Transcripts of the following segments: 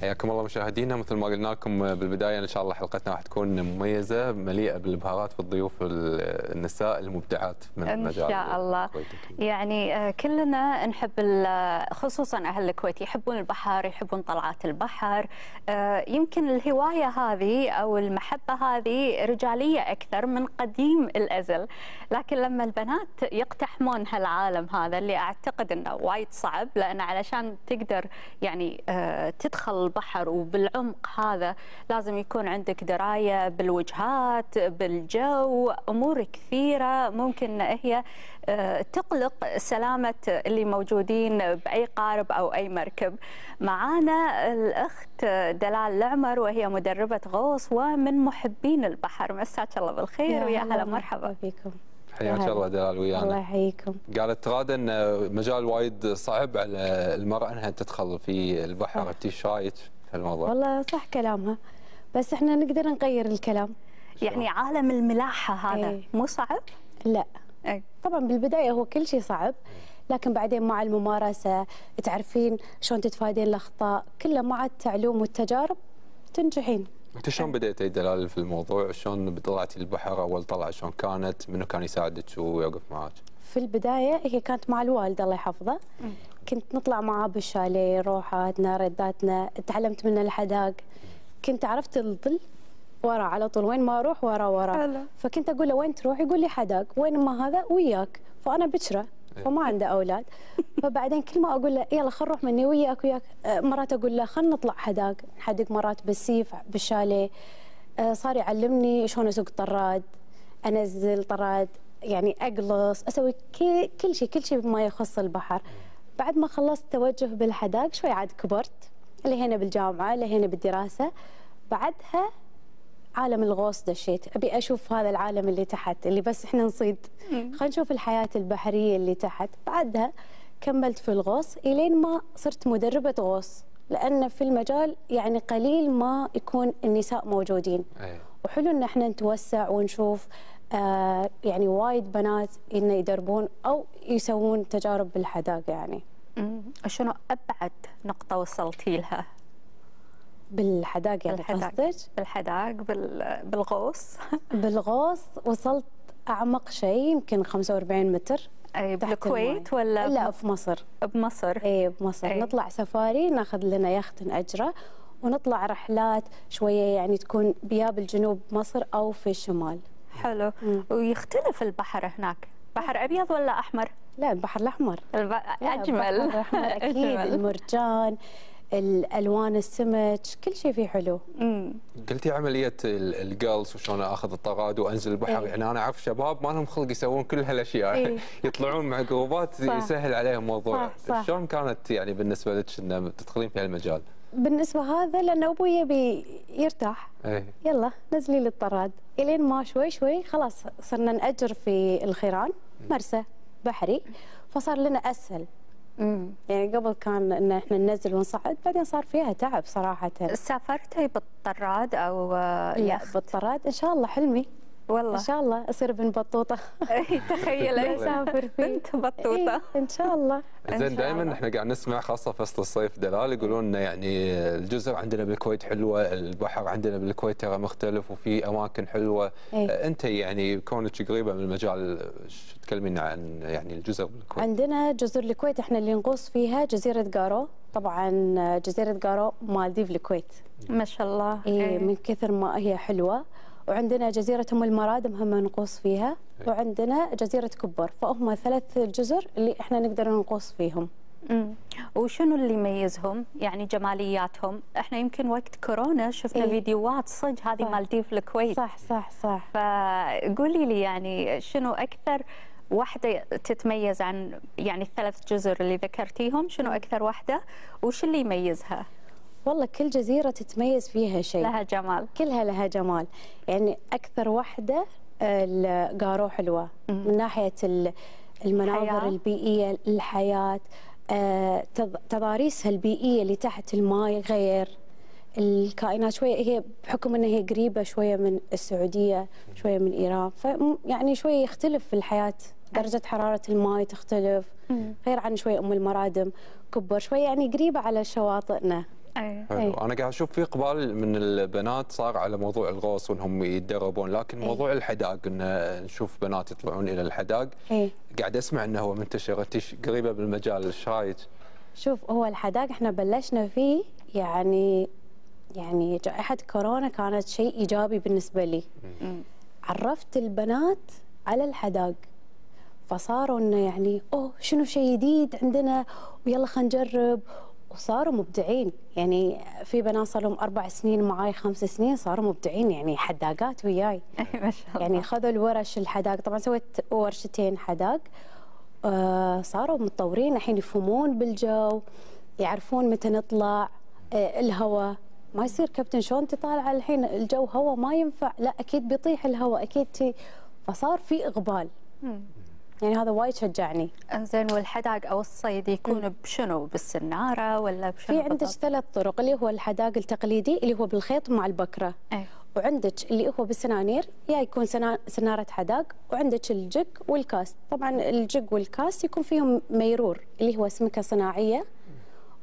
حياكم الله مشاهدينا مثل ما قلنا لكم بالبدايه ان شاء الله حلقتنا راح تكون مميزه مليئه بالبهارات والضيوف النساء المبدعات من ان شاء الله يعني آه، كلنا نحب خصوصا اهل الكويت يحبون البحر يحبون طلعات البحر آه، يمكن الهوايه هذه او المحبه هذه رجاليه اكثر من قديم الازل لكن لما البنات يقتحمون هالعالم هذا اللي اعتقد انه وايد صعب لان علشان تقدر يعني آه، تدخل البحر وبالعمق هذا لازم يكون عندك دراية بالوجهات بالجو أمور كثيرة ممكن هي آه، تقلق سلامة اللي موجودين بأي قارب أو أي مركب معانا الأخت دلال العمر وهي مدربة غوص ومن محبين البحر مساك الله بالخير ويا هلا مرحبا فيكم حياك الله دلال ويانا الله يحييكم قالت غاده ان مجال وايد صعب على المراه انها تدخل في البحر انت ايش رايك في الموضوع؟ والله صح كلامها بس احنا نقدر نغير الكلام يعني عالم الملاحه هذا ايه. مو صعب؟ لا ايه. طبعا بالبدايه هو كل شيء صعب لكن بعدين مع الممارسه تعرفين شلون تتفادين الاخطاء كله مع التعلم والتجارب تنجحين انت شلون بديتي دلال في الموضوع؟ شلون طلعتي البحر اول طلعه شلون كانت؟ منو كان يساعدك ويوقف معك؟ في البدايه هي كانت مع الوالد الله يحفظه كنت نطلع معاه بالشاليه روحاتنا رداتنا تعلمت منه الحداق كنت عرفت الظل ورا على طول وين ما اروح ورا ورا فكنت اقول له وين تروح يقول لي حداق وين ما هذا وياك فانا بكره إيه. فما عنده اولاد فبعدين كل ما اقول له يلا خل نروح مني وياك وياك آه، مرات اقول له خل نطلع حداق نحدق مرات بالسيف بالشاليه آه، صار يعلمني شلون اسوق طراد انزل طراد يعني اقلص اسوي كل شيء كل شيء بما يخص البحر بعد ما خلصت توجه بالحداق شوي عاد كبرت هنا بالجامعه هنا بالدراسه بعدها عالم الغوص دشيت ابي اشوف هذا العالم اللي تحت اللي بس احنا نصيد خلينا نشوف الحياه البحريه اللي تحت بعدها كملت في الغوص الين ما صرت مدربه غوص لان في المجال يعني قليل ما يكون النساء موجودين وحلو ان احنا نتوسع ونشوف آه يعني وايد بنات انه يدربون او يسوون تجارب بالحداقه يعني شنو ابعد نقطه وصلتي لها بالحداق يعني قصدك؟ بالحداق بالغوص بالغوص وصلت اعمق شيء يمكن 45 متر اي بالكويت ولا لا في مصر بمصر اي بمصر أي. نطلع سفاري ناخذ لنا يخت ناجره ونطلع رحلات شويه يعني تكون بيا بالجنوب مصر او في الشمال حلو مم. ويختلف البحر هناك بحر ابيض ولا احمر لا البحر الاحمر الب... اجمل البحر الأحمر اكيد المرجان الالوان السمك كل شيء فيه حلو امم قلتي عمليه الجيرلز وشلون اخذ الطراد وانزل البحر إيه؟ يعني انا اعرف شباب ما لهم خلق يسوون كل هالاشياء إيه؟ يطلعون مع جروبات يسهل عليهم الموضوع شلون كانت يعني بالنسبه لك انه تدخلين في هالمجال بالنسبه هذا لان ابوي يبي يرتاح أيه. يلا نزلي للطراد الين ما شوي شوي خلاص صرنا ناجر في الخيران مرسى بحري فصار لنا اسهل يعني قبل كان ان احنا ننزل ونصعد بعدين صار فيها تعب صراحه سافرتي بالطراد او آه، يخت بالطراد ان شاء الله حلمي والله ان شاء الله اصير بن بطوطه إيه، تخيل اسافر بنت بطوطه إيه، ان شاء الله زين دائما احنا قاعد نسمع خاصه فصل الصيف دلال يقولون لنا يعني الجزر عندنا بالكويت حلوه البحر عندنا بالكويت ترى مختلف وفي اماكن حلوه أي. انت يعني كونك قريبه من المجال تكلمينا عن يعني الجزر بالكويت عندنا جزر الكويت احنا اللي نغوص فيها جزيره قارو طبعا جزيره قارو مالديف الكويت ما شاء الله اي إيه. من كثر ما هي حلوه وعندنا جزيرة أم المرادم هم نغوص فيها إيه. وعندنا جزيرة كبر فهم ثلاث جزر اللي إحنا نقدر نغوص فيهم مم. وشنو اللي يميزهم يعني جمالياتهم احنا يمكن وقت كورونا شفنا إيه؟ فيديوهات صج هذه مالديف الكويت صح صح صح فقولي لي يعني شنو اكثر واحدة تتميز عن يعني الثلاث جزر اللي ذكرتيهم شنو أكثر واحدة وش اللي يميزها؟ والله كل جزيرة تتميز فيها شيء لها جمال كلها لها جمال يعني أكثر واحدة القارو حلوة من ناحية المناظر الحياة. البيئية الحياة آه، تضاريسها البيئية اللي تحت الماء غير الكائنات شوية هي بحكم أنها هي قريبة شوية من السعودية شوية من إيران فيعني شوية يختلف في الحياة درجة حرارة الماء تختلف غير عن شوية أم المرادم كبر شوية يعني قريبة على شواطئنا أيه. حلو. إيه. انا قاعد اشوف في اقبال من البنات صار على موضوع الغوص وانهم يتدربون لكن أيه. موضوع الحداق ان نشوف بنات يطلعون الى الحداق أيه. قاعد اسمع انه هو منتشر انت قريبه بالمجال ايش رايك؟ شوف هو الحداق احنا بلشنا فيه يعني يعني جائحه كورونا كانت شيء ايجابي بالنسبه لي مم. عرفت البنات على الحداق فصاروا انه يعني اوه شنو شيء جديد عندنا ويلا خلينا نجرب وصاروا مبدعين يعني في بنات صار لهم اربع سنين معاي خمس سنين صاروا مبدعين يعني حداقات وياي اي ما شاء يعني الله يعني خذوا الورش الحداق طبعا سويت ورشتين حداق آه، صاروا متطورين الحين يفهمون بالجو يعرفون متى نطلع آه، الهواء ما يصير كابتن شلون انت طالعه الحين الجو هواء ما ينفع لا اكيد بيطيح الهواء اكيد فصار في اقبال يعني هذا وايد شجعني انزين والحداق او الصيد يكون م. بشنو بالسناره ولا بشنو في عندك ثلاث طرق اللي هو الحداق التقليدي اللي هو بالخيط مع البكره أي. وعندك اللي هو بالسنانير يا يكون سناره حداق وعندك الجك والكاس طبعا الجك والكاس يكون فيهم ميرور اللي هو سمكه صناعيه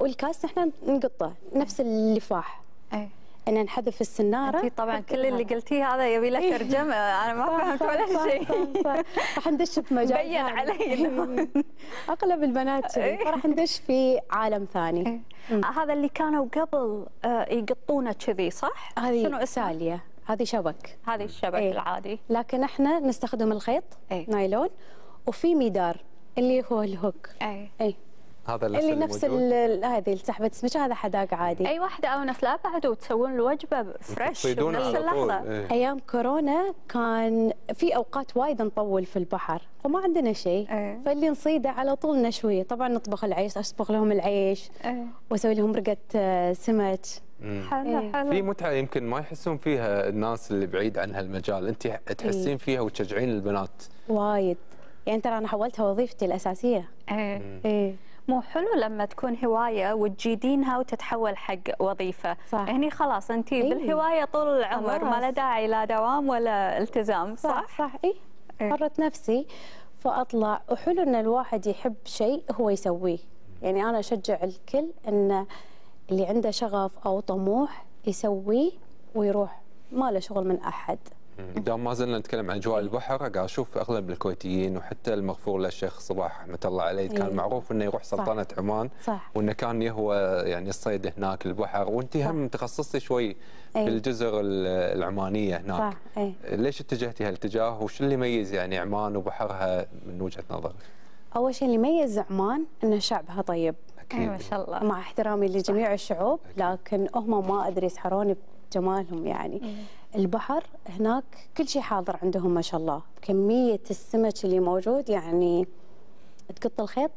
والكاس احنا نقطه نفس اللفاح أي. ان نحذف السناره انت طبعا كل اللي قلتيه هذا يبي له إيه. ترجمه انا ما فهمت ولا شيء راح ندش بمجال بين علي إيه. اغلب البنات إيه. راح ندش في عالم ثاني آه، هذا اللي كانوا قبل آه، يقطونه كذي صح؟ هذه شنو ساليه هذه شبك هذه الشبك ايه. العادي لكن احنا نستخدم الخيط ايه. نايلون وفي ميدار اللي هو الهوك اي ايه. هذا اللي نفس هذه السحبه سحبت سمك هذا حداق عادي اي واحده او نفس لا بعد وتسوون الوجبه فريش بنفس اللحظه ايه. ايام كورونا كان في اوقات وايد نطول في البحر فما عندنا شيء ايه. فاللي نصيده على طول نشويه طبعا نطبخ العيش اصبغ لهم العيش ايه. واسوي لهم رقه آه، سمك حلو إيه. حلو في متعه يمكن ما يحسون فيها الناس اللي بعيد عن هالمجال انت تحسين إيه. فيها وتشجعين البنات وايد يعني ترى انا حولتها وظيفتي الاساسيه ايه ايه مو حلو لما تكون هوايه وتجيدينها وتتحول حق وظيفه صح. هني خلاص انت إيه؟ بالهوايه طول العمر ما له داعي لا دوام ولا التزام صح صح, صح اي إيه؟ حرت نفسي فاطلع وحلو ان الواحد يحب شيء هو يسويه يعني انا اشجع الكل ان اللي عنده شغف او طموح يسويه ويروح ما له شغل من احد دام ما زلنا نتكلم عن اجواء البحر قاعد اشوف اغلب الكويتيين وحتى المغفور للشيخ صباح رحمه الله عليه كان إيه. معروف انه يروح سلطنه عمان صح. وانه كان يهوى يعني الصيد هناك البحر وانت هم تخصصتي شوي أي. بالجزر العمانيه هناك صح. أي. ليش اتجهتي هالاتجاه وش اللي يميز يعني عمان وبحرها من وجهه نظرك؟ اول شيء اللي يميز عمان ان شعبها طيب اكيد ما شاء الله مع احترامي لجميع الشعوب لكن هم ما ادري يسحروني بجمالهم يعني إيه. البحر هناك كل شيء حاضر عندهم ما شاء الله كمية السمك اللي موجود يعني تقط الخيط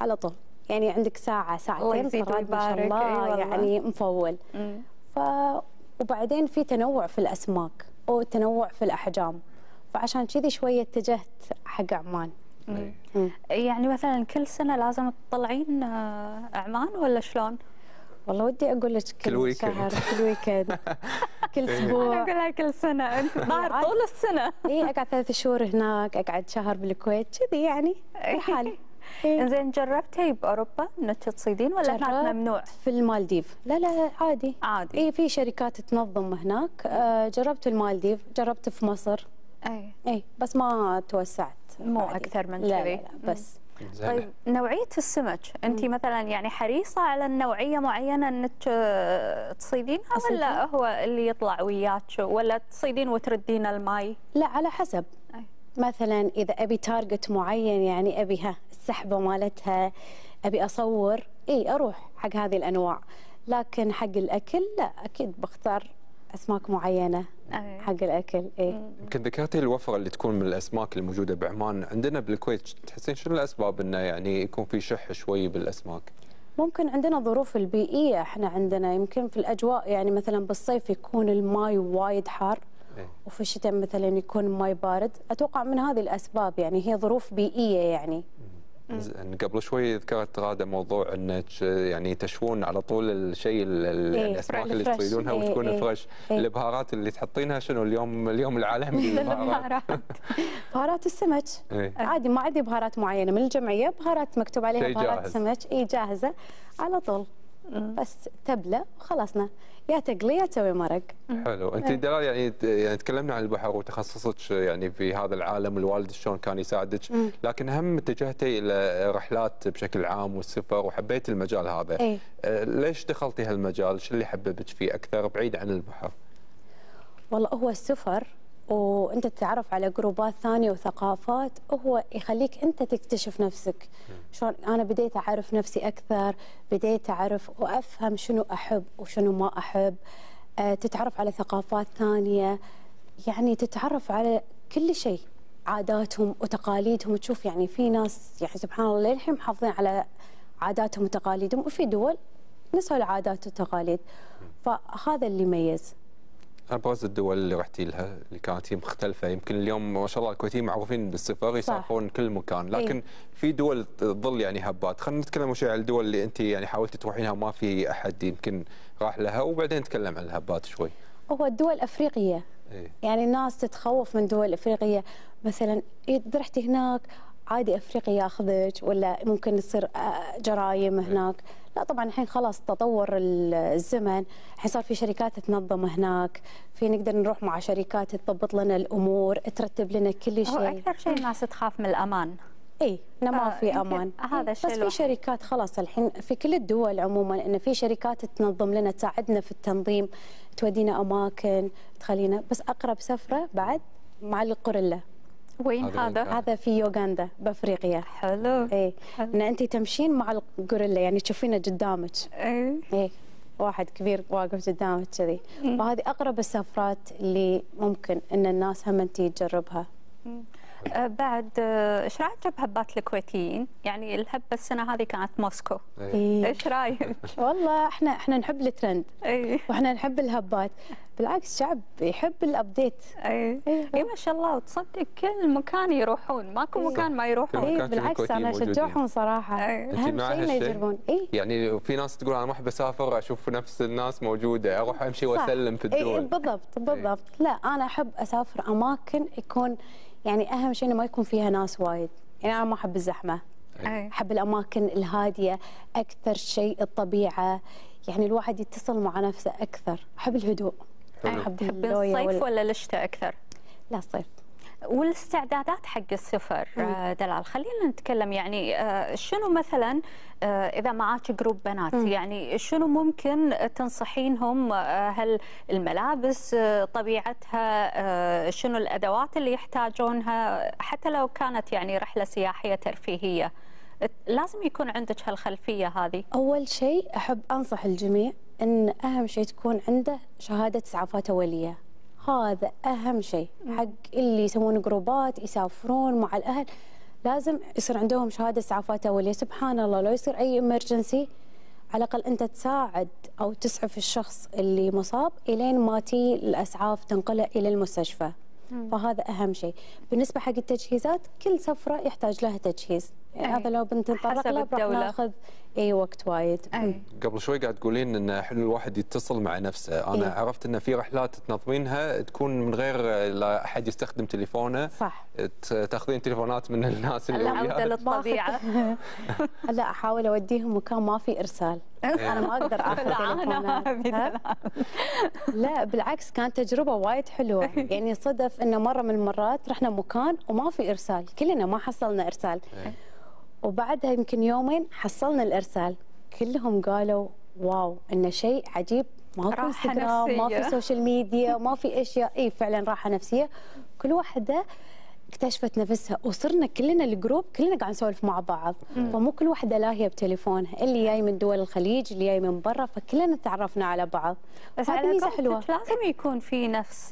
على طول يعني عندك ساعة ساعتين قرات ما شاء الله يعني مفول ف وبعدين في تنوع في الأسماك وتنوع في الأحجام فعشان كذي شوية اتجهت حق عمان مم. مم. يعني مثلا كل سنة لازم تطلعين آه، عمان ولا شلون؟ والله ودي اقول لك كل شهر كل ويكند كل إيه. اسبوع اقولها كل سنه انت ظاهر طول السنه اي اقعد ثلاث شهور هناك اقعد شهر بالكويت كذي يعني إيه. حالي إيه. زين جربتي باوروبا انك تصيدين ولا هناك ممنوع؟ في المالديف لا لا عادي عادي اي في شركات تنظم هناك جربت آه، جربت المالديف جربت في مصر اي اي بس ما توسعت مو عادي. اكثر من كذي لا, لا, لا بس م. طيب نوعيه السمك انت مثلا يعني حريصه على النوعيه معينه انك آه، تصيدينها ولا هو اللي يطلع وياك ولا تصيدين وتردين الماي لا على حسب مثلا اذا ابي تارجت معين يعني ابيها السحبه مالتها ابي اصور اي اروح حق هذه الانواع لكن حق الاكل لا اكيد بختار اسماك معينه حق الاكل اي يمكن ذكرتي الوفره اللي تكون من الاسماك الموجوده بعمان عندنا بالكويت تحسين شنو الاسباب انه يعني يكون في شح شوي بالاسماك ممكن عندنا ظروف البيئيه احنا عندنا يمكن في الاجواء يعني مثلا بالصيف يكون الماي وايد حار إيه. وفي الشتاء مثلا يكون الماي بارد اتوقع من هذه الاسباب يعني هي ظروف بيئيه يعني يعني قبل شوي ذكرت غاده موضوع انك يعني تشوون على طول الشيء الاسماك إيه، يعني اللي تصيدونها إيه، وتكون إيه، فريش البهارات اللي تحطينها شنو اليوم اليوم العالمي للبهارات بهارات السمك عادي ما عندي بهارات معينه من الجمعيه بهارات مكتوب عليها بهارات سمك اي جاهزه على طول بس تبله وخلصنا يا تقليه تسوي مرق حلو انت دلال يعني يعني تكلمنا عن البحر وتخصصك يعني في هذا العالم والوالد شلون كان يساعدك لكن هم اتجهتي الى رحلات بشكل عام والسفر وحبيت المجال هذا أي. أه، ليش دخلتي هالمجال شو اللي حببك فيه اكثر بعيد عن البحر والله هو السفر وانت تتعرف على جروبات ثانيه وثقافات هو يخليك انت تكتشف نفسك شلون انا بديت اعرف نفسي اكثر بديت اعرف وافهم شنو احب وشنو ما احب آه، تتعرف على ثقافات ثانيه يعني تتعرف على كل شيء عاداتهم وتقاليدهم تشوف يعني في ناس يعني سبحان الله للحين محافظين على عاداتهم وتقاليدهم وفي دول نسوا العادات والتقاليد فهذا اللي يميز ابرز الدول اللي رحتي لها اللي كانت هي مختلفه يمكن اليوم ما شاء الله الكويتيين معروفين بالسفر يسافرون كل مكان إيه. لكن إيه؟ في دول تظل يعني هبات خلينا نتكلم شوي عن الدول اللي انت يعني حاولتي تروحينها ما في احد يمكن راح لها وبعدين نتكلم عن الهبات شوي هو الدول الافريقيه إيه؟ يعني الناس تتخوف من دول افريقيه مثلا رحتي هناك عادي افريقيا ياخذك ولا ممكن تصير آه، جرائم إيه. هناك لا طبعا الحين خلاص تطور الزمن الحين صار في شركات تنظم هناك في نقدر نروح مع شركات تضبط لنا الامور ترتب لنا كل شيء هو اكثر شيء الناس تخاف من الامان اي انه ما آه، في امان هذا إيه، الشيء بس في شركات خلاص الحين في كل الدول عموما ان في شركات تنظم لنا تساعدنا في التنظيم تودينا اماكن تخلينا بس اقرب سفره بعد مع القرله وين هذا؟ هذا في يوغندا بافريقيا حلو اي ان انت تمشين مع الغوريلا يعني تشوفينه قدامك اي إيه. واحد كبير واقف قدامك كذي وهذه اقرب السفرات اللي ممكن ان الناس هم انت تجربها أه، بعد ايش رايك بهبات الكويتيين؟ يعني الهبه السنه هذه كانت موسكو. إيه. إيه. ايش رايك؟ والله احنا احنا نحب الترند. اي واحنا نحب الهبات، بالعكس شعب يحب الابديت اي اي ما شاء الله وتصدق كل مكان يروحون ماكو إيه. مكان ما يروحون اي بالعكس انا اشجعهم صراحه أي. اهم شيء انه يجربون اي يعني في ناس تقول انا ما احب اسافر اشوف نفس الناس موجوده اروح امشي واسلم في إيه، إيه، الدول اي بالضبط بالضبط لا انا احب اسافر اماكن يكون يعني اهم شيء انه ما يكون فيها ناس وايد يعني انا ما احب الزحمه احب الاماكن الهاديه اكثر شيء الطبيعه يعني الواحد يتصل مع نفسه اكثر احب الهدوء طيب. تحبين الصيف ولا الشتاء اكثر؟ لا الصيف والاستعدادات حق السفر آه، دلال خلينا نتكلم يعني آه، شنو مثلا آه، اذا معك جروب بنات يعني شنو ممكن تنصحينهم هل الملابس طبيعتها شنو الادوات اللي يحتاجونها حتى لو كانت يعني رحله سياحيه ترفيهيه لازم يكون عندك هالخلفيه هذه اول شيء احب انصح الجميع ان اهم شيء تكون عنده شهاده اسعافات اوليه هذا اهم شيء حق اللي يسوون جروبات يسافرون مع الاهل لازم يصير عندهم شهاده اسعافات اوليه سبحان الله لو يصير اي امرجنسي على الاقل انت تساعد او تسعف الشخص اللي مصاب الين ما تي الاسعاف تنقله الى المستشفى فهذا اهم شيء بالنسبه حق التجهيزات كل سفره يحتاج لها تجهيز يعني هذا لو بنتطرق له راح ناخذ اي وقت وايد أي. قبل شوي قاعد تقولين انه حلو الواحد يتصل مع نفسه انا أي. عرفت ان في رحلات تنظمينها تكون من غير لا احد يستخدم تليفونه صح تاخذين تليفونات من الناس اللي العوده للطبيعه لا احاول اوديهم مكان ما في ارسال إيه. انا ما اقدر اخذ لا بالعكس كانت تجربه وايد حلوه إيه. يعني صدف انه مره من المرات رحنا مكان وما في ارسال كلنا ما حصلنا ارسال وبعدها يمكن يومين حصلنا الارسال كلهم قالوا واو انه شيء عجيب ما في انستغرام ما في سوشيال ميديا ما في اشياء اي فعلا راحه نفسيه كل واحده اكتشفت نفسها وصرنا كلنا الجروب كلنا قاعد نسولف مع بعض مم. فمو كل واحده لاهيه بتليفونها اللي جاي من دول الخليج اللي جاي من برا فكلنا تعرفنا على بعض بس على ميزه حلوه لازم يكون في نفس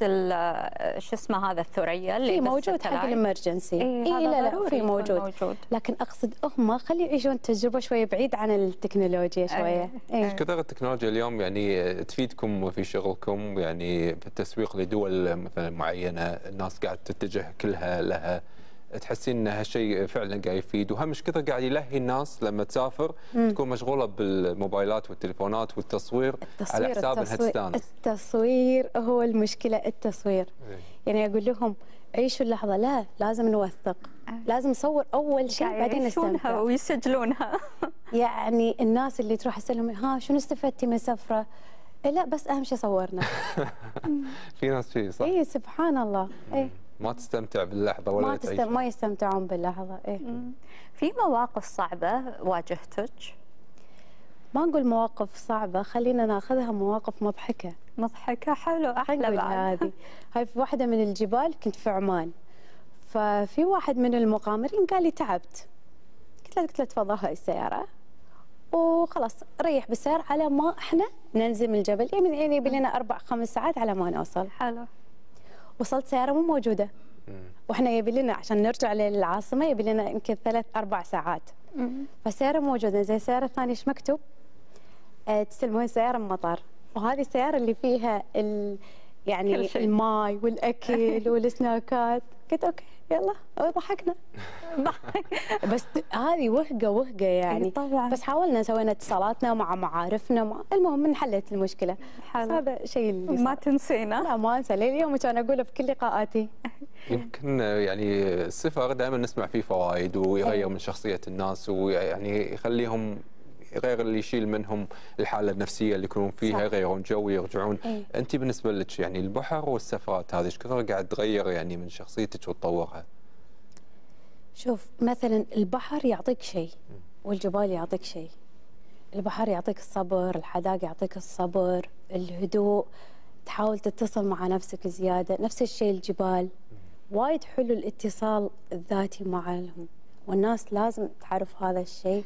شو اسمه هذا الثريا اللي في موجود حق الامرجنسي اي إيه, إيه، لا لا في موجود. موجود لكن اقصد هم خلي يعيشون تجربه شويه بعيد عن التكنولوجيا إيه. شويه اي كثر التكنولوجيا اليوم يعني تفيدكم في شغلكم يعني في التسويق لدول مثلا معينه الناس قاعد تتجه كلها لها تحسين ان هالشيء فعلا قاعد يفيد وهمش كثر قاعد يلهي الناس لما تسافر مم. تكون مشغوله بالموبايلات والتليفونات والتصوير التصوير على حساب التصوير التصوير هو المشكله التصوير إيه؟ يعني اقول لهم عيشوا اللحظه لا لازم نوثق آه. لازم نصور اول شيء بعدين نستمتع ويسجلونها يعني الناس اللي تروح اسالهم ها شنو استفدتي من سفره إيه، لا بس اهم شيء صورنا في ناس شيء صح؟ اي سبحان الله اي ما تستمتع باللحظه ولا ما, تستم... ما يستمتعون باللحظه إيه؟ في مواقف صعبه واجهتك ما نقول مواقف صعبه خلينا ناخذها مواقف مضحكه مضحكه حلو احلى بعد هذه هاي في واحده من الجبال كنت في عمان ففي واحد من المقامرين قال لي تعبت قلت له قلت له تفضل هاي السياره وخلاص ريح بالسيارة على ما احنا ننزل من الجبل يعني يبي لنا اربع خمس ساعات على ما نوصل حلو وصلت سياره مو موجوده واحنا يبي لنا عشان نرجع للعاصمه يبي لنا يمكن ثلاث اربع ساعات فالسياره موجوده زي السياره الثانيه ايش مكتوب؟ آه، تستلمون سياره من مطار وهذه السياره اللي فيها يعني الماي والاكل والسناكات قلت اوكي يلا ضحكنا بس هذه وهقه وهقه يعني طبعا بس حاولنا سوينا اتصالاتنا مع معارفنا مع المهم انحلت المشكله هذا شيء ما تنسينا لا ما انسى لليوم كان اقوله في كل لقاءاتي يمكن يعني السفر دائما نسمع فيه فوائد ويغير إيه. من شخصيه الناس ويعني يخليهم غير اللي يشيل منهم الحاله النفسيه اللي يكونون فيها يغيرون جو ويرجعون إيه؟ انت بالنسبه لك يعني البحر والسفرات هذه ايش كثر قاعد تغير يعني من شخصيتك وتطورها شوف مثلا البحر يعطيك شيء والجبال يعطيك شيء البحر يعطيك الصبر الحدائق يعطيك الصبر الهدوء تحاول تتصل مع نفسك زياده نفس الشيء الجبال وايد حلو الاتصال الذاتي معهم والناس لازم تعرف هذا الشيء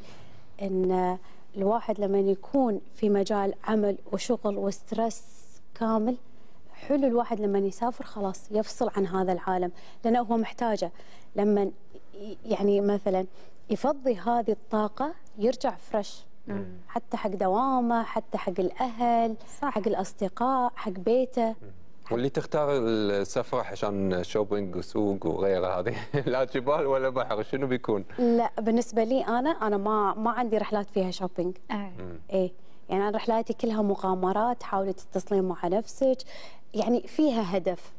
ان الواحد لما يكون في مجال عمل وشغل وستريس كامل حلو الواحد لما يسافر خلاص يفصل عن هذا العالم لأنه هو محتاجه لما يعني مثلا يفضي هذه الطاقة يرجع فريش نعم. حتى حق دوامه حتى حق الأهل صح. حق الأصدقاء حق بيته واللي تختار السفره عشان شوبينج وسوق وغيره هذه لا جبال ولا بحر شنو بيكون؟ لا بالنسبه لي انا انا ما ما عندي رحلات فيها شوبينج. إي آه. ايه يعني انا رحلاتي كلها مغامرات، حاولي تتصلين مع نفسك، يعني فيها هدف.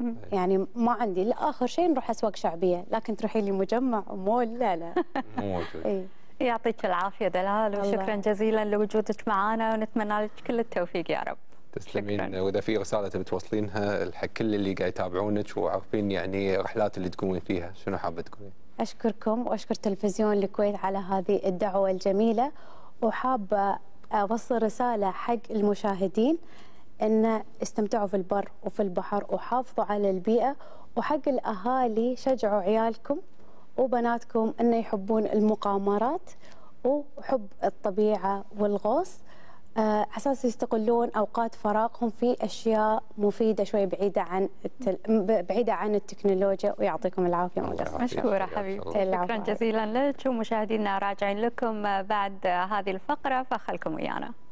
إيه. يعني ما عندي لا اخر شيء نروح اسواق شعبيه، لكن تروحي لي مجمع ومول لا لا. مو موجود. إيه. يعطيك العافيه دلال وشكرا جزيلا لوجودك معنا ونتمنى لك كل التوفيق يا رب. تسلمين واذا في رساله تبي توصلينها حق كل اللي قاعد يتابعونك وعارفين يعني رحلات اللي تقومين فيها شنو حابه تقولين؟ اشكركم واشكر تلفزيون الكويت على هذه الدعوه الجميله وحابه اوصل رساله حق المشاهدين ان استمتعوا في البر وفي البحر وحافظوا على البيئه وحق الاهالي شجعوا عيالكم وبناتكم ان يحبون المقامرات وحب الطبيعه والغوص آه، اساس يستغلون اوقات فراغهم في اشياء مفيده شوي بعيده عن التل... بعيده عن التكنولوجيا ويعطيكم العافيه مجرد مشكوره حبيبتي شكرا جزيلا لك ومشاهدينا راجعين لكم بعد هذه الفقره فخلكم ويانا